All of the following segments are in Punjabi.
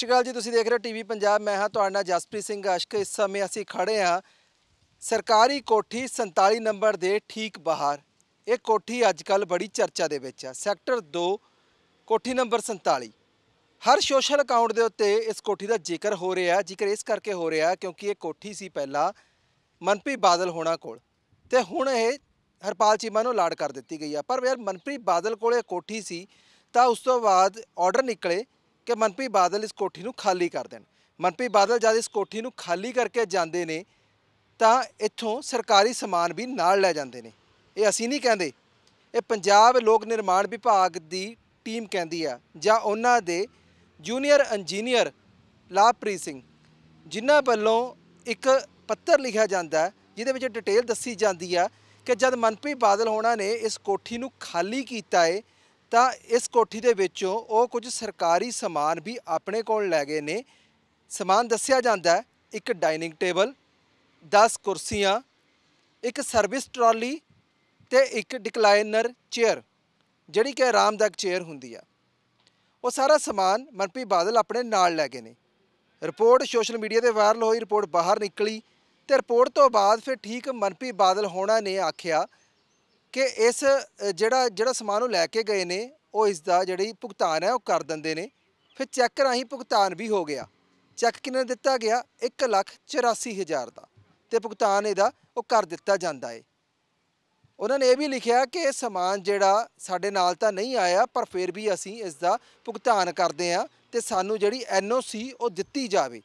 ਸ਼੍ਰੀ ਅਕਾਲ ਜੀ ਤੁਸੀਂ ਦੇਖ ਰਹੇ ਹੋ ਟੀਵੀ ਪੰਜਾਬ ਮੈਂ ਹਾਂ ਤੁਹਾਡਾ ਜਸਪ੍ਰੀਤ ਸਿੰਘ ਅਸ਼ਕ ਇਸ ਸਮੇਂ ਅਸੀਂ ਖੜੇ ਹਾਂ ਸਰਕਾਰੀ ਕੋਠੀ 47 ਨੰਬਰ ਦੇ ਠੀਕ ਬਾਹਰ ਇਹ ਕੋਠੀ ਅੱਜ ਕੱਲ ਬੜੀ ਚਰਚਾ ਦੇ ਵਿੱਚ ਆ ਸੈਕਟਰ 2 ਕੋਠੀ ਨੰਬਰ 47 ਹਰ ਸੋਸ਼ਲ ਅਕਾਊਂਟ ਦੇ ਉੱਤੇ ਇਸ ਕੋਠੀ ਦਾ ਜ਼ਿਕਰ ਹੋ ਰਿਹਾ ਜ਼ਿਕਰ ਇਸ ਕਰਕੇ ਹੋ ਰਿਹਾ ਕਿਉਂਕਿ ਇਹ ਕੋਠੀ ਸੀ ਪਹਿਲਾਂ ਮਨਪ੍ਰੀਤ ਬਾਦਲ ਹੋਣਾ ਕੋਲ ਤੇ ਹੁਣ ਇਹ ਹਰਪਾਲ ਚੀਮਾ ਨੂੰ ਲਾੜ ਕਰ ਦਿੱਤੀ ਗਈ ਆ ਪਰ ਯਾਰ ਮਨਪ੍ਰੀਤ ਬਾਦਲ ਕੋਲੇ ਕੋਠੀ ਸੀ ਤਾਂ ਉਸ ਤੋਂ ਬਾਅਦ ਆਰਡਰ ਨਿਕਲੇ ਕਿ ਮਨਪ੍ਰੀਤ ਬਾਦਲ ਇਸ ਕੋਠੀ ਨੂੰ ਖਾਲੀ ਕਰ ਦੇਣ ਮਨਪ੍ਰੀਤ ਬਾਦਲ ਜਦ ਇਸ ਕੋਠੀ ਨੂੰ ਖਾਲੀ ਕਰਕੇ ਜਾਂਦੇ ਨੇ ਤਾਂ ਇੱਥੋਂ ਸਰਕਾਰੀ ਸਮਾਨ ਵੀ ਨਾਲ ਲੈ ਜਾਂਦੇ ਨੇ ਇਹ ਅਸੀਂ ਨਹੀਂ ਕਹਿੰਦੇ ਇਹ ਪੰਜਾਬ ਲੋਕ ਨਿਰਮਾਣ ਵਿਭਾਗ ਦੀ ਟੀਮ ਕਹਿੰਦੀ ਆ ਜਾਂ ਉਹਨਾਂ ਦੇ ਜੂਨੀਅਰ ਇੰਜੀਨੀਅਰ ਲਾਪ੍ਰੀਤ ਸਿੰਘ ਜਿਨ੍ਹਾਂ ਵੱਲੋਂ ਇੱਕ ਪੱਤਰ ਲਿਖਿਆ ਜਾਂਦਾ ਜਿਹਦੇ ਵਿੱਚ ਡਿਟੇਲ ਦੱਸੀ ਜਾਂਦੀ ਆ ਕਿ ਜਦ ਮਨਪ੍ਰੀਤ ਬਾਦਲ ਹੋਣਾ ਨੇ ਇਸ ਕੋਠੀ ਨੂੰ ਖਾਲੀ ਕੀਤਾ ਏ ਤਾਂ ਇਸ ਕੋਠੀ ਦੇ ਵਿੱਚੋਂ ਉਹ ਕੁਝ ਸਰਕਾਰੀ ਸਮਾਨ ਵੀ ਆਪਣੇ ਕੋਲ ਲੈ ਗਏ ਨੇ ਸਮਾਨ ਦੱਸਿਆ ਜਾਂਦਾ ਹੈ ਇੱਕ ਡਾਈਨਿੰਗ ਟੇਬਲ 10 ਕੁਰਸੀਆਂ ਇੱਕ ਸਰਵਿਸ ਟਰਾਲੀ ਤੇ ਇੱਕ ਡਿਕਲਾਈਨਰ ਚੇਅਰ ਜਿਹੜੀ ਕਿ ਆਰਾਮਦਾਇਕ ਚੇਅਰ ਹੁੰਦੀ ਆ ਉਹ ਸਾਰਾ ਸਮਾਨ ਮਨਪ੍ਰੀਤ ਬਾਦਲ ਆਪਣੇ ਨਾਲ ਲੈ ਗਏ ਨੇ ਰਿਪੋਰਟ ਸੋਸ਼ਲ ਮੀਡੀਆ ਤੇ ਵਾਇਰਲ ਹੋਈ ਰਿਪੋਰਟ ਬਾਹਰ ਨਿਕਲੀ ਤੇ ਰਿਪੋਰਟ ਤੋਂ ਬਾਅਦ ਫਿਰ ਠੀਕ ਮਨਪ੍ਰੀਤ ਬਾਦਲ ਹੋਣਾ ਨੇ ਆਖਿਆ ਕਿ ਇਸ ਜਿਹੜਾ ਜਿਹੜਾ ਸਮਾਨ ਉਹ ਲੈ ਕੇ ਗਏ ਨੇ ਉਹ ਇਸ ਦਾ ਜਿਹੜੀ ਭੁਗਤਾਨ ਹੈ ਉਹ ਕਰ ਦਿੰਦੇ ਨੇ ਫਿਰ ਚੈੱਕ ਰਾਹੀਂ ਭੁਗਤਾਨ ਵੀ ਹੋ ਗਿਆ ਚੈੱਕ ਕਿੰਨੇ ਦਿੱਤਾ ਗਿਆ 1 ਲੱਖ ਦਾ ਤੇ ਭੁਗਤਾਨ ਇਹਦਾ ਉਹ ਕਰ ਦਿੱਤਾ ਜਾਂਦਾ ਹੈ ਉਹਨਾਂ ਨੇ ਇਹ ਵੀ ਲਿਖਿਆ ਕਿ ਇਹ ਸਮਾਨ ਜਿਹੜਾ ਸਾਡੇ ਨਾਲ ਤਾਂ ਨਹੀਂ ਆਇਆ ਪਰ ਫਿਰ ਵੀ ਅਸੀਂ ਇਸ ਦਾ ਭੁਗਤਾਨ ਕਰਦੇ ਆ ਤੇ ਸਾਨੂੰ ਜਿਹੜੀ ਐਨਓਸੀ ਉਹ ਦਿੱਤੀ ਜਾਵੇ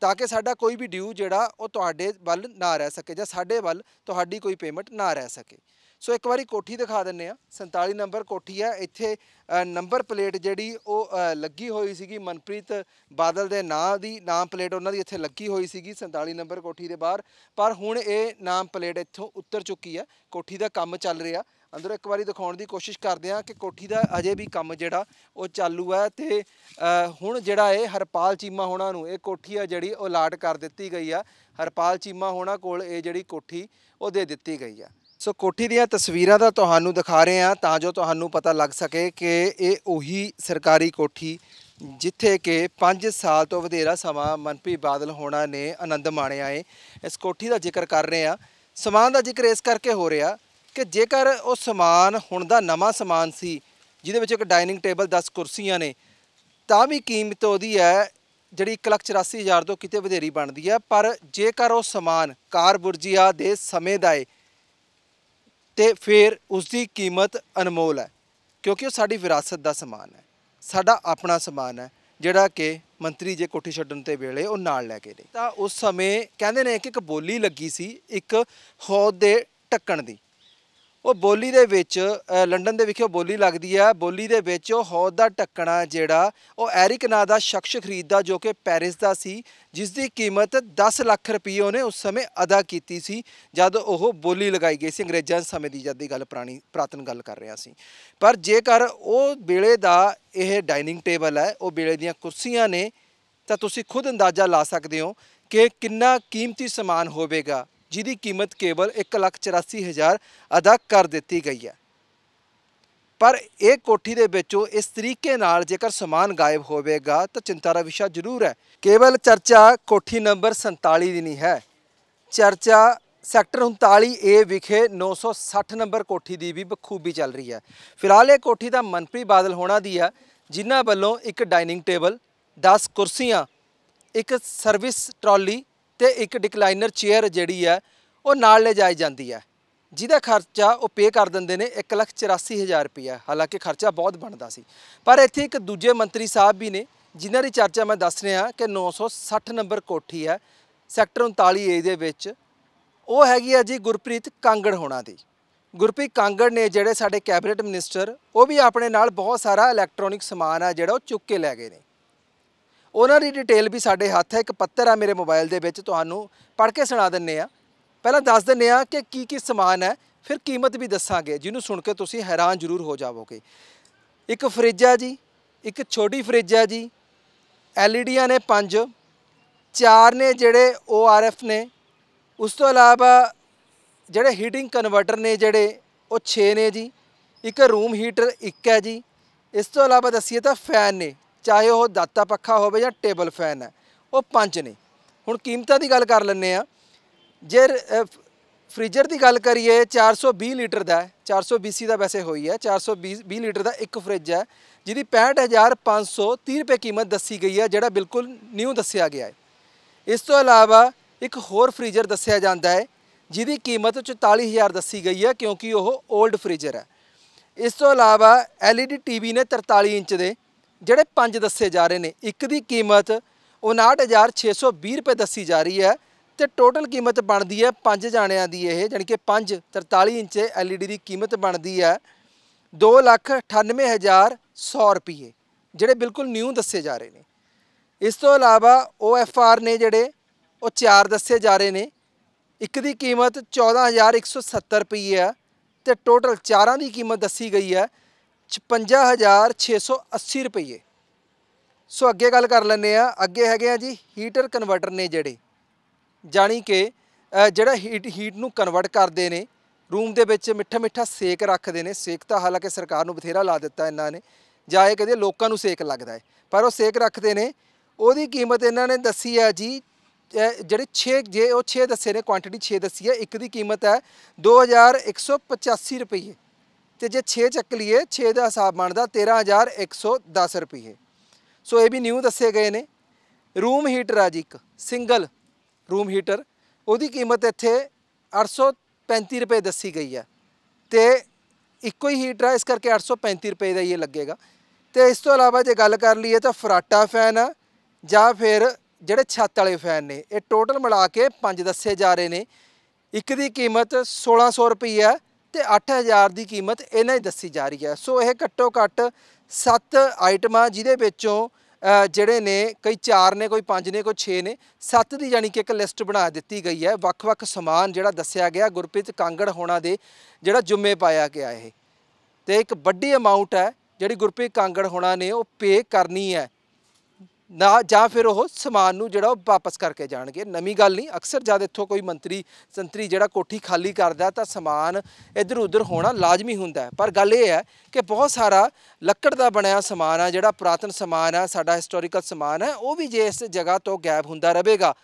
ਤਾਂ ਕਿ ਸਾਡਾ ਕੋਈ ਵੀ ਡਿਊ ਜਿਹੜਾ ਉਹ ਤੁਹਾਡੇ ਵੱਲ ਨਾ ਰਹਿ ਸਕੇ ਜਾਂ ਸਾਡੇ ਵੱਲ ਤੁਹਾਡੀ ਕੋਈ ਪੇਮੈਂਟ ਨਾ ਰਹਿ ਸਕੇ ਸੋ ਇੱਕ ਵਾਰੀ ਕੋਠੀ ਦਿਖਾ ਦਿੰਨੇ ਆ 47 ਨੰਬਰ ਕੋਠੀ ਆ ਇੱਥੇ ਨੰਬਰ ਪਲੇਟ ਜਿਹੜੀ ਉਹ ਲੱਗੀ ਹੋਈ ਸੀਗੀ ਮਨਪ੍ਰੀਤ ਬਾਦਲ ਦੇ ਨਾਂ ਦੀ ਨਾਮ ਪਲੇਟ ਉਹਨਾਂ ਦੀ ਇੱਥੇ ਲੱਗੀ ਹੋਈ ਸੀਗੀ 47 ਨੰਬਰ ਕੋਠੀ ਦੇ ਬਾਹਰ ਪਰ ਹੁਣ ਇਹ ਨਾਮ ਪਲੇਟ ਇੱਥੋਂ ਉੱਤਰ ਚੁੱਕੀ ਆ ਕੋਠੀ ਦਾ ਕੰਮ ਚੱਲ ਰਿਹਾ ਅੰਦਰ ਇੱਕ ਵਾਰੀ ਦਿਖਾਉਣ ਦੀ ਕੋਸ਼ਿਸ਼ ਕਰਦੇ ਆ ਕਿ ਕੋਠੀ ਦਾ ਅਜੇ ਵੀ ਕੰਮ ਜਿਹੜਾ ਉਹ ਚਾਲੂ ਆ ਤੇ ਹੁਣ ਜਿਹੜਾ ਇਹ ਹਰਪਾਲ ਚੀਮਾ ਹੋਣਾ ਨੂੰ ਇਹ ਕੋਠੀ ਆ ਜਿਹੜੀ ਉਹ ਲਾਟ ਕਰ ਦਿੱਤੀ ਗਈ ਆ ਹਰਪਾਲ ਚੀਮਾ ਹੋਣਾ ਕੋਲ ਇਹ ਜਿਹੜੀ ਕੋਠੀ ਉਹ ਦੇ ਦਿੱਤੀ ਗਈ ਆ ਸੋ ਕੋਠੀ ਦੀਆਂ ਤਸਵੀਰਾਂ ਦਾ ਤੁਹਾਨੂੰ ਦਿਖਾ ਰਹੇ ਹਾਂ ਤਾਂ ਜੋ ਤੁਹਾਨੂੰ ਪਤਾ ਲੱਗ ਸਕੇ ਕਿ ਇਹ ਉਹੀ ਸਰਕਾਰੀ ਕੋਠੀ ਜਿੱਥੇ ਕਿ 5 ਸਾਲ ਤੋਂ ਵਧੇਰਾ ਸਮਾਂ ਮਨਪੀ ਬਾਦਲ ਹੋਣਾ ਨੇ ਆਨੰਦ ਮਾਣਿਆ ਏ ਇਸ ਕੋਠੀ ਦਾ ਜ਼ਿਕਰ ਕਰ ਰਹੇ ਹਾਂ ਸਮਾਨ ਦਾ ਜ਼ਿਕਰ ਇਸ ਕਰਕੇ ਹੋ ਰਿਹਾ ਕਿ ਜੇਕਰ ਉਹ ਸਮਾਨ ਹੁਣ ਦਾ ਨਵਾਂ ਸਮਾਨ ਸੀ ਜਿਹਦੇ ਵਿੱਚ ਇੱਕ ਡਾਈਨਿੰਗ ਟੇਬਲ 10 ਕੁਰਸੀਆਂ ਨੇ ਤਾਂ ਵੀ ਕੀਮਤ ਉਹਦੀ ਹੈ ਜਿਹੜੀ 1,84,000 ਤੋਂ ਕਿਤੇ ਵਧੇਰੀ ਬਣਦੀ ਹੈ ਪਰ ਜੇਕਰ ਉਹ ਸਮਾਨ ਕਾਰਬੁਰਜੀਆ ਦੇ ਸਮੇਂ ਦਾ ਏ ਤੇ ਫਿਰ ਉਸ ਦੀ ਕੀਮਤ ਅਨਮੋਲ ਹੈ ਕਿਉਂਕਿ ਉਹ ਸਾਡੀ ਵਿਰਾਸਤ ਦਾ ਸਮਾਨ ਹੈ ਸਾਡਾ ਆਪਣਾ ਸਮਾਨ ਹੈ ਜਿਹੜਾ ਕਿ ਮੰਤਰੀ ਜੇ ਕੋਠੀ ਛੱਡਣ ਤੇ ਵੇਲੇ ਉਹ ਨਾਲ ਲੈ ਕੇ ਗਏ ਤਾਂ ਉਸ ਸਮੇਂ ਕਹਿੰਦੇ ਨੇ ਕਿ ਇੱਕ ਬੋਲੀ ਲੱਗੀ ਸੀ ਇੱਕ ਹੌਦ ਦੇ ਟੱਕਣ ਦੀ ਉਹ ਬੋਲੀ ਦੇ ਵਿੱਚ ਲੰਡਨ ਦੇ ਵਿਖੇ ਬੋਲੀ ਲੱਗਦੀ ਆ ਬੋਲੀ ਦੇ ਵਿੱਚ ਉਹ ਹੌਦ ਦਾ ਟੱਕਣਾ ਜਿਹੜਾ ਉਹ ਐਰਿਕ ਨਾ ਦਾ ਸ਼ਖਸ ਖਰੀਦਦਾ ਜੋ ਕਿ ਪੈਰਿਸ ਦਾ ਸੀ ਜਿਸ ਦੀ ਕੀਮਤ 10 ਲੱਖ ਰੁਪਏ ਉਹਨੇ ਉਸ ਸਮੇਂ ਅਦਾ ਕੀਤੀ ਸੀ ਜਦ ਉਹ ਬੋਲੀ ਲਗਾਈ ਗਈ ਸੀ ਅੰਗਰੇਜ਼ਾਂ ਸਮੇਂ ਦੀ ਜਦ ਦੀ ਗੱਲ ਪ੍ਰਾਣੀ ਪ੍ਰਾਤਨ ਗੱਲ ਕਰ ਰਿਹਾ ਸੀ ਪਰ ਜੇਕਰ ਉਹ ਵੇਲੇ ਦਾ ਇਹ ਡਾਈਨਿੰਗ ਟੇਬਲ ਹੈ ਉਹ ਵੇਲੇ ਦੀਆਂ ਕੁਰਸੀਆਂ ਨੇ ਤਾਂ ਤੁਸੀਂ ਖੁਦ ਅੰਦਾਜ਼ਾ ਲਾ ਸਕਦੇ ਹੋ ਕਿ ਕਿੰਨਾ ਕੀਮਤੀ ਸਮਾਨ ਹੋਵੇਗਾ ਜਿਹਦੀ ਕੀਮਤ ਕੇਵਲ 184000 ਅਦਾ ਕਰ ਦਿੱਤੀ ਗਈ ਹੈ ਪਰ ਇਹ ਕੋਠੀ ਦੇ ਵਿੱਚੋਂ ਇਸ ਤਰੀਕੇ ਨਾਲ ਜੇਕਰ ਸਮਾਨ ਗਾਇਬ ਹੋਵੇਗਾ ਤਾਂ ਚਿੰਤਾ ਦਾ ਵਿਸ਼ਾ ਜ਼ਰੂਰ ਹੈ ਕੇਵਲ ਚਰਚਾ ਕੋਠੀ ਨੰਬਰ 47 ਦੀ ਨਹੀਂ ਹੈ ਚਰਚਾ ਸੈਕਟਰ 39 ਏ ਵਿਖੇ 960 ਨੰਬਰ ਕੋਠੀ ਦੀ ਵੀ ਬਖੂਬੀ ਚੱਲ ਰਹੀ ਹੈ ਫਿਲਹਾਲ ਇਹ ਕੋਠੀ ਦਾ ਮਨਪ੍ਰੀ ਬਾਦਲ ਹੋਣਾ ਦੀ ਹੈ ਜਿਨ੍ਹਾਂ ਵੱਲੋਂ ਇੱਕ ਡਾਈਨਿੰਗ ਟੇਬਲ 10 ਕੁਰਸੀਆਂ ਇੱਕ ਸਰਵਿਸ ਟਰਾਲੀ ਤੇ ਇੱਕ ਡਿਕਲਾਈਨਰ ਚੇਅਰ ਜਿਹੜੀ ਹੈ ਉਹ ਨਾਲ ਲੈ ਜਾਈ ਜਾਂਦੀ ਹੈ ਜਿਹਦਾ ਖਰਚਾ ਉਹ ਪੇ ਕਰ ਦਿੰਦੇ ਨੇ 184000 ਰੁਪਇਆ ਹਾਲਾਂਕਿ ਖਰਚਾ ਬਹੁਤ ਬਣਦਾ ਸੀ ਪਰ ਇੱਥੇ ਇੱਕ ਦੂਜੇ ਮੰਤਰੀ ਸਾਹਿਬ ਵੀ ਨੇ ਜਿਨ੍ਹਾਂ ਦੀ ਚਰਚਾ ਮੈਂ ਦੱਸ ਰਿਹਾ ਕਿ 960 ਨੰਬਰ ਕੋਠੀ ਹੈ ਸੈਕਟਰ 39 ਏ ਦੇ ਵਿੱਚ ਉਹ ਹੈਗੀ ਆ ਜੀ ਗੁਰਪ੍ਰੀਤ ਕਾਂਗੜ ਹੋਣਾ ਦੀ ਗੁਰਪ੍ਰੀਤ ਕਾਂਗੜ ਨੇ ਜਿਹੜੇ ਸਾਡੇ ਕੈਬਨਿਟ ਮਿਨਿਸਟਰ ਉਹ ਵੀ ਆਪਣੇ ਨਾਲ ਬਹੁਤ ਸਾਰਾ ਇਲੈਕਟ੍ਰੋਨਿਕ ਸਮਾਨ ਆ ਜਿਹੜਾ ਉਹ ਚੁੱਕ ਕੇ ਲੈ ਗਏ ਨੇ ਉਹਨਾਂ ਦੀ ਡਿਟੇਲ ਵੀ ਸਾਡੇ ਹੱਥ ਹੈ ਇੱਕ ਪੱਤਰ ਆ ਮੇਰੇ ਮੋਬਾਈਲ ਦੇ ਵਿੱਚ ਤੁਹਾਨੂੰ ਪੜ੍ਹ ਕੇ ਸੁਣਾ ਦਿੰਨੇ ਆ ਪਹਿਲਾਂ ਦੱਸ ਦਿੰਨੇ ਆ ਕਿ ਕੀ ਕੀ ਸਮਾਨ ਹੈ ਫਿਰ ਕੀਮਤ ਵੀ ਦੱਸਾਂਗੇ ਜਿਹਨੂੰ ਸੁਣ ਕੇ ਤੁਸੀਂ ਹੈਰਾਨ ਜ਼ਰੂਰ ਹੋ ਜਾਵੋਗੇ ਇੱਕ ਫ੍ਰਿਜ ਹੈ ਜੀ ਇੱਕ ਛੋਟੀ ਫ੍ਰਿਜ ਹੈ ਜੀ ਐਲਈਡੀਆਂ ਨੇ ਪੰਜ ਚਾਰ ਨੇ ਜਿਹੜੇ ਓਆਰਐਫ ਨੇ ਉਸ ਤੋਂ ਇਲਾਵਾ ਜਿਹੜੇ ਹੀਟਿੰਗ ਕਨਵਰਟਰ ਨੇ ਜਿਹੜੇ ਉਹ 6 ਨੇ ਜੀ ਇੱਕ ਰੂਮ ਹੀਟਰ ਇੱਕ ਹੈ ਜੀ ਇਸ ਤੋਂ ਇਲਾਵਾ ਦੱਸੀਏ ਤਾਂ ਫੈਨ ਨੇ ਚਾਹੇ ਉਹ ਦਾਤਾ ਪੱਖਾ ਹੋਵੇ ਜਾਂ ਟੇਬਲ ਫੈਨ ਹੈ ਉਹ ਪੰਜ ਨੇ ਹੁਣ ਕੀਮਤਾਂ ਦੀ ਗੱਲ ਕਰ ਲੈਂਦੇ ਆ ਜੇ ਫ੍ਰੀਜਰ ਦੀ ਗੱਲ ਕਰੀਏ 420 ਲੀਟਰ ਦਾ 420 ਸੀ ਦਾ ਵੈਸੇ ਹੋਈ ਹੈ 420 ਲੀਟਰ ਦਾ ਇੱਕ ਫ੍ਰਿਜ ਹੈ ਜਿਹਦੀ 65530 ਰੁਪਏ ਕੀਮਤ ਦੱਸੀ ਗਈ ਹੈ ਜਿਹੜਾ ਬਿਲਕੁਲ ਨਿਊ ਦੱਸਿਆ ਗਿਆ ਹੈ ਇਸ ਤੋਂ ਇਲਾਵਾ ਇੱਕ ਹੋਰ ਫ੍ਰੀਜਰ ਦੱਸਿਆ ਜਾਂਦਾ ਹੈ ਜਿਹਦੀ ਕੀਮਤ 44000 ਦੱਸੀ ਗਈ ਹੈ ਕਿਉਂਕਿ ਉਹ 올ਡ ਫ੍ਰੀਜਰ ਹੈ ਇਸ ਤੋਂ ਇਲਾਵਾ LED TV ਨੇ 43 ਇੰਚ ਦੇ ਜਿਹੜੇ 5 ਦੱਸੇ ਜਾ ਰਹੇ ਨੇ ਇੱਕ ਦੀ ਕੀਮਤ 59620 ਰੁਪਏ ਦੱਸੀ ਜਾ ਰਹੀ ਹੈ ਤੇ ਟੋਟਲ ਕੀਮਤ ਬਣਦੀ ਹੈ 5 ਜਾਣਿਆਂ ਦੀ ਇਹ ਜਾਨੀ ਕਿ 5 43 ਇੰਚ ਐਲਈਡੀ ਦੀ ਕੀਮਤ ਬਣਦੀ ਹੈ 2,98,100 ਰੁਪਏ ਜਿਹੜੇ ਬਿਲਕੁਲ ਨਿਊ ਦੱਸੇ ਜਾ ਰਹੇ ਨੇ ਇਸ ਤੋਂ ਇਲਾਵਾ OFR ਨੇ ਜਿਹੜੇ ਉਹ 4 ਦੱਸੇ ਜਾ ਰਹੇ ਨੇ ਇੱਕ ਦੀ ਕੀਮਤ 14170 ਰੁਪਏ ਹੈ ਤੇ ਟੋਟਲ ਚਾਰਾਂ ਦੀ ਕੀਮਤ ਦੱਸੀ ਗਈ ਹੈ 55680 ਰੁਪਏ ਸੋ ਅੱਗੇ ਗੱਲ ਕਰ ਲੈਂਦੇ ਆ ਅੱਗੇ ਹੈਗੇ ਆ ਜੀ ਹੀਟਰ ਕਨਵਰਟਰ ਨੇ ਜਿਹੜੇ ਜਾਨੀ ਕਿ ਜਿਹੜਾ ਹੀਟ ਹੀਟ ਨੂੰ ਕਨਵਰਟ ਕਰਦੇ ਨੇ ਰੂਮ ਦੇ ਵਿੱਚ ਮਿੱਠਾ ਮਿੱਠਾ ਸੇਕ ਰੱਖਦੇ ਨੇ ਸੇਕ ਤਾਂ ਹਾਲਾਂਕਿ ਸਰਕਾਰ ਨੂੰ ਬਥੇਰਾ ਲਾ ਦਿੱਤਾ ਇਹਨਾਂ ਨੇ ਜਾਂ ਇਹ ਕਹਿੰਦੇ ਲੋਕਾਂ ਨੂੰ ਸੇਕ ਲੱਗਦਾ ਹੈ ਪਰ ਉਹ ਸੇਕ ਰੱਖਦੇ ਨੇ ਉਹਦੀ ਕੀਮਤ ਇਹਨਾਂ ਨੇ ਦੱਸੀ ਹੈ ਜੀ ਜਿਹੜੇ 6 ਜੇ ਉਹ 6 ਦੱਸੇ ਨੇ ਕੁਆਂਟੀਟੀ 6 ਦੱਸੀ ਹੈ ਇੱਕ ਦੀ ਕੀਮਤ ਹੈ 2185 ਰੁਪਏ ਤੇ ਜੇ 6 ਚੱਕ ਲਈਏ 6 ਦਾ ਹਿਸਾਬ ਬਣਦਾ 13110 ਰੁਪਏ ਸੋ ਇਹ ਵੀ ਨਿਊ ਦੱਸੇ ਗਏ ਨੇ ਰੂਮ ਹੀਟਰ ਆ ਜੀ ਇੱਕ ਸਿੰਗਲ ਰੂਮ ਹੀਟਰ ਉਹਦੀ ਕੀਮਤ ਇੱਥੇ 835 ਰੁਪਏ ਦੱਸੀ ਗਈ ਹੈ ਤੇ ਇੱਕੋ ਹੀ ਹੀਟਰ ਹੈ ਇਸ ਕਰਕੇ 835 ਰੁਪਏ ਦਾ ਇਹ ਲੱਗੇਗਾ ਤੇ ਇਸ ਤੋਂ ਇਲਾਵਾ ਜੇ ਗੱਲ ਕਰ ਲਈਏ ਤਾਂ ਫਰਾਟਾ ਫੈਨ ਆ ਜਾਂ ਫਿਰ ਜਿਹੜੇ ਛੱਤ ਵਾਲੇ ਫੈਨ ਨੇ ਇਹ ਟੋਟਲ ਮਿਲਾ ਕੇ ਪੰਜ ਦੱਸੇ ਜਾ ਰਹੇ ਨੇ ਇੱਕ ਦੀ ਕੀਮਤ 1600 ਰੁਪਏ ਹੈ ਤੇ 8000 ਦੀ ਕੀਮਤ ਇਹਨਾਂ ਹੀ ਦੱਸੀ ਜਾ ਰਹੀ ਹੈ ਸੋ ਇਹ ਘੱਟੋ ਘੱਟ 7 ਆਈਟਮਾਂ ਜਿਹਦੇ ਵਿੱਚੋਂ ਜਿਹੜੇ ਨੇ ਕਈ 4 ਨੇ ਕੋਈ 5 ਨੇ ਕੋਈ 6 ਨੇ 7 ਦੀ ਜਾਨੀ ਕਿ ਇੱਕ ਲਿਸਟ ਬਣਾ ਦਿੱਤੀ ਗਈ ਹੈ ਵੱਖ-ਵੱਖ ਸਮਾਨ ਜਿਹੜਾ ਦੱਸਿਆ ਗਿਆ ਗੁਰਪ੍ਰੀਤ ਕਾਂਗੜ ਹੋਣਾ ਦੇ ਜਿਹੜਾ ਜੁਮੇ ਪਾਇਆ ਗਿਆ ਇਹ ਤੇ ਇੱਕ ਵੱਡੀ ਅਮਾਉਂਟ ਹੈ ਜਿਹੜੀ ਗੁਰਪ੍ਰੀਤ ਕਾਂਗੜ ਹੋਣਾ ਨੇ ਉਹ ਪੇ ਕਰਨੀ ਹੈ ਨਾ ਜਾਂ ਫਿਰ ਉਹ ਸਮਾਨ ਨੂੰ ਜਿਹੜਾ ਉਹ ਵਾਪਸ ਕਰਕੇ ਜਾਣਗੇ ਨਵੀਂ ਗੱਲ ਨਹੀਂ ਅਕਸਰ ਜਦ ਇੱਥੋਂ ਕੋਈ ਮੰਤਰੀ ਸੰਤਰੀ ਜਿਹੜਾ ਕੋਠੀ ਖਾਲੀ ਕਰਦਾ ਤਾਂ ਸਮਾਨ ਇੱਧਰ ਉੱਧਰ ਹੋਣਾ ਲਾਜ਼ਮੀ ਹੁੰਦਾ ਪਰ ਗੱਲ ਇਹ ਹੈ ਕਿ ਬਹੁਤ ਸਾਰਾ ਲੱਕੜ ਦਾ ਬਣਿਆ ਸਮਾਨ ਆ ਜਿਹੜਾ ਪ੍ਰਾਤਨ ਸਮਾਨ ਆ ਸਾਡਾ ਹਿਸਟੋਰੀਕਲ ਸਮਾਨ ਹੈ ਉਹ ਵੀ ਜੇ ਇਸ ਜਗ੍ਹਾ ਤੋਂ ਗਾਇਬ ਹੁੰਦਾ ਰਹੇਗਾ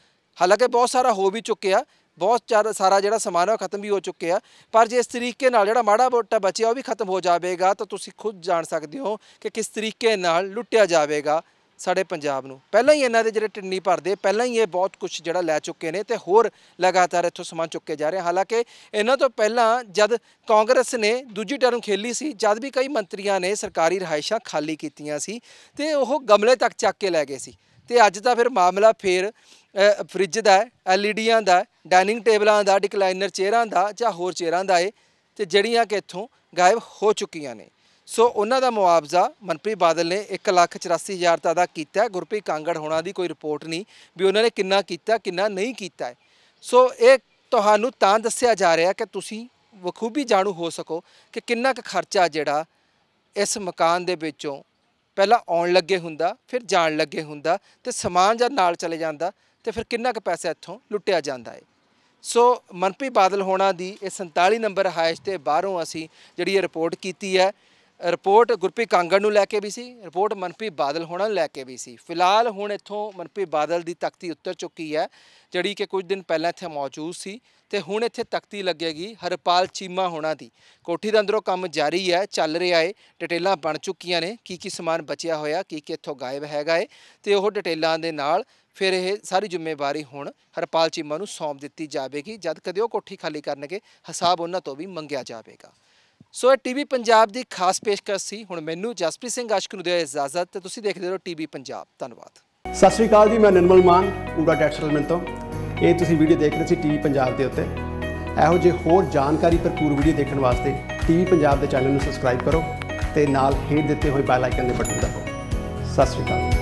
ਹਾਲਾਂਕਿ ਬਹੁਤ ਸਾਰਾ ਹੋ ਵੀ ਚੁੱਕਿਆ ਬਹੁਤ ਸਾਰਾ ਜਿਹੜਾ ਸਮਾਨ ਹੈ ਉਹ ਖਤਮ ਵੀ ਹੋ ਚੁੱਕਿਆ ਪਰ ਜੇ ਇਸ ਤਰੀਕੇ ਨਾਲ ਜਿਹੜਾ ਮਾੜਾ ਬੋਟਾ ਬਚਿਆ ਉਹ ਵੀ ਖਤਮ ਹੋ ਜਾਵੇਗਾ ਤਾਂ ਤੁਸੀਂ ਖੁਦ ਜਾਣ ਸਕਦੇ ਹੋ ਕਿ ਕਿਸ ਤਰੀਕੇ ਨਾਲ ਲੁੱਟਿਆ ਜਾਵੇਗਾ ਸਾਡੇ ਪੰਜਾਬ ਨੂੰ ਪਹਿਲਾਂ ਹੀ ਇਹਨਾਂ ਦੇ ਜਿਹੜੇ ਟਿੰਨੀ ਭਰਦੇ ਪਹਿਲਾਂ ਹੀ ਇਹ ਬਹੁਤ ਕੁਝ ਜਿਹੜਾ ਲੈ ਚੁੱਕੇ ਨੇ ਤੇ ਹੋਰ ਲਗਾਤਾਰ ਇੱਥੋਂ ਸਮਾਨ ਚੁੱਕੇ ਜਾ ਰਹੇ ਹਾਲਾਂਕਿ ਇਹਨਾਂ ਤੋਂ ਪਹਿਲਾਂ ਜਦ ਕਾਂਗਰਸ ਨੇ ਦੂਜੀ ਟਰਮ ਖੇਲੀ ਸੀ ਜਦ ਵੀ ਕਈ ਮੰਤਰੀਆਂ ਨੇ ਸਰਕਾਰੀ ਰਹਾਇਸ਼ਾਂ ਖਾਲੀ ਕੀਤੀਆਂ ਸੀ ਤੇ ਉਹ ਗਮਲੇ ਤੱਕ ਚੱਕ ਕੇ ਲੈ ਗਏ ਸੀ ਤੇ ਅੱਜ ਦਾ ਫਿਰ ਮਾਮਲਾ ਫੇਰ ਫ੍ਰਿਜ ਦਾ ਐਲਈਡੀਆਂ ਦਾ ਡਾਈਨਿੰਗ ਟੇਬਲਾਂ ਦਾ ਡਿਕਲਾਈਨਰ ਚੇਅਰਾਂ ਦਾ ਜਾਂ ਹੋਰ ਚੇਅਰਾਂ ਦਾ ਏ ਤੇ ਜਿਹੜੀਆਂ ਕਿ ਇੱਥੋਂ ਗਾਇਬ ਹੋ ਚੁੱਕੀਆਂ ਨੇ ਸੋ ਉਹਨਾਂ ਦਾ ਮੁਆਵਜ਼ਾ ਮਨਪ੍ਰੀਤ ਬਾਦਲ ਨੇ 1 ਲੱਖ 84 ਹਜ਼ਾਰ ਤਾਂ ਕੀਤਾ ਗੁਰਪ੍ਰੀਤ ਕਾਂਗੜ ਹੋਣਾ ਦੀ ਕੋਈ ਰਿਪੋਰਟ ਨਹੀਂ ਵੀ ਉਹਨਾਂ ਨੇ ਕਿੰਨਾ ਕੀਤਾ ਕਿੰਨਾ ਨਹੀਂ ਕੀਤਾ ਸੋ ਇਹ ਤੁਹਾਨੂੰ ਤਾਂ ਦੱਸਿਆ ਜਾ ਰਿਹਾ ਕਿ ਤੁਸੀਂ ਵਖੂਬੀ ਜਾਣੂ ਹੋ ਸਕੋ ਕਿ ਕਿੰਨਾ ਕੁ ਖਰਚਾ ਜਿਹੜਾ ਇਸ ਮਕਾਨ ਦੇ ਵਿੱਚੋਂ ਪਹਿਲਾਂ ਆਉਣ ਲੱਗੇ ਹੁੰਦਾ ਫਿਰ ਜਾਣ ਲੱਗੇ ਹੁੰਦਾ ਤੇ ਸਮਾਨ ਜਾਂ ਨਾਲ ਚਲੇ ਜਾਂਦਾ ਤੇ ਫਿਰ ਕਿੰਨਾ ਕੁ ਪੈਸਾ ਇੱਥੋਂ ਲੁੱਟਿਆ ਜਾਂਦਾ ਹੈ ਸੋ ਮਨਪ੍ਰੀਤ ਬਾਦਲ ਹੋਣਾ ਦੀ ਇਹ 47 ਨੰਬਰ ਹਾਇਸ਼ ਤੇ ਬਾਹਰੋਂ ਅਸੀਂ ਜਿਹੜੀ ਇਹ ਰਿਪੋਰਟ ਕੀਤੀ ਹੈ ਰਿਪੋਰਟ ਗੁਰਪ੍ਰੀਤ ਕਾਂਗੜ ਨੂੰ ਲੈ ਕੇ ਵੀ ਸੀ ਰਿਪੋਰਟ ਮਨਪ੍ਰੀਤ ਬਾਦਲ ਹੋਣਾ ਲੈ ਕੇ ਵੀ ਸੀ ਫਿਲਹਾਲ ਹੁਣ ਇੱਥੋਂ ਮਨਪ੍ਰੀਤ ਬਾਦਲ ਦੀ ਤਖਤੀ ਉੱਤਰ ਚੁੱਕੀ ਹੈ ਜਿਹੜੀ ਕਿ ਕੁਝ ਦਿਨ ਪਹਿਲਾਂ ਇੱਥੇ ਮੌਜੂਦ ਸੀ ਤੇ ਹੁਣ ਇੱਥੇ ਤਖਤੀ ਲੱਗੇਗੀ ਹਰਪਾਲ ਚੀਮਾ ਹੋਣਾ ਦੀ ਕੋਠੀ ਦੇ ਅੰਦਰੋਂ ਕੰਮ ਜਾਰੀ ਹੈ ਚੱਲ ਰਿਹਾ ਏ ਡਿਟੇਲਾਂ ਬਣ ਚੁੱਕੀਆਂ ਨੇ ਕੀ ਕੀ ਸਮਾਨ ਬਚਿਆ ਹੋਇਆ ਕੀ ਕੀ ਇੱਥੋਂ ਗਾਇਬ ਹੈਗਾ ਏ ਤੇ ਉਹ ਡਿਟੇਲਾਂ ਦੇ ਨਾਲ ਫਿਰ ਇਹ ਸਾਰੀ ਜ਼ਿੰਮੇਵਾਰੀ ਹੁਣ ਹਰਪਾਲ ਚੀਮਾ ਨੂੰ ਸੌਂਪ ਦਿੱਤੀ ਜਾਵੇਗੀ ਜਦ ਕਦੇ ਉਹ ਕੋਠੀ ਖਾਲੀ ਕਰਨਗੇ ਹਿਸਾਬ ਉਹਨਾਂ ਤੋਂ ਵੀ ਮੰਗਿਆ ਜਾਵੇਗਾ ਸੋ ਇਹ ਟੀਵੀ ਪੰਜਾਬ ਦੀ ਖਾਸ ਪੇਸ਼ਕਸ਼ ਸੀ ਹੁਣ ਮੈਨੂੰ ਜਸਪ੍ਰੀਤ ਸਿੰਘ ਆਸ਼ਕ ਨੂੰ ਦਿਓ ਇਜਾਜ਼ਤ ਤੇ ਤੁਸੀਂ ਦੇਖਦੇ ਰਹੋ ਟੀਵੀ ਪੰਜਾਬ ਧੰਨਵਾਦ ਸਤਿ ਸ਼੍ਰੀ ਅਕਾਲ ਜੀ ਮੈਂ ਨਿਰਮਲ ਮਾਨ ਪੂਰਾ ਟੈਕਸਟਲ ਮੈਂ ਤੋਂ ਇਹ ਤੁਸੀਂ ਵੀਡੀਓ ਦੇਖ ਰਹੇ ਸੀ ਟੀਵੀ ਪੰਜਾਬ ਦੇ ਉੱਤੇ ਇਹੋ ਜਿਹੇ ਹੋਰ ਜਾਣਕਾਰੀ ਭਰਪੂਰ ਵੀਡੀਓ ਦੇਖਣ ਵਾਸਤੇ ਟੀਵੀ ਪੰਜਾਬ ਦੇ ਚੈਨਲ ਨੂੰ ਸਬਸਕ੍ਰਾਈਬ ਕਰੋ ਤੇ ਨਾਲ ਹੇਠ ਦਿੱਤੇ ਹੋਏ ਬੈਲ ਆਈਕਨ ਦੇ ਬਟਨ ਦਬਾਓ ਸਤਿ ਸ਼੍ਰੀ ਅਕਾਲ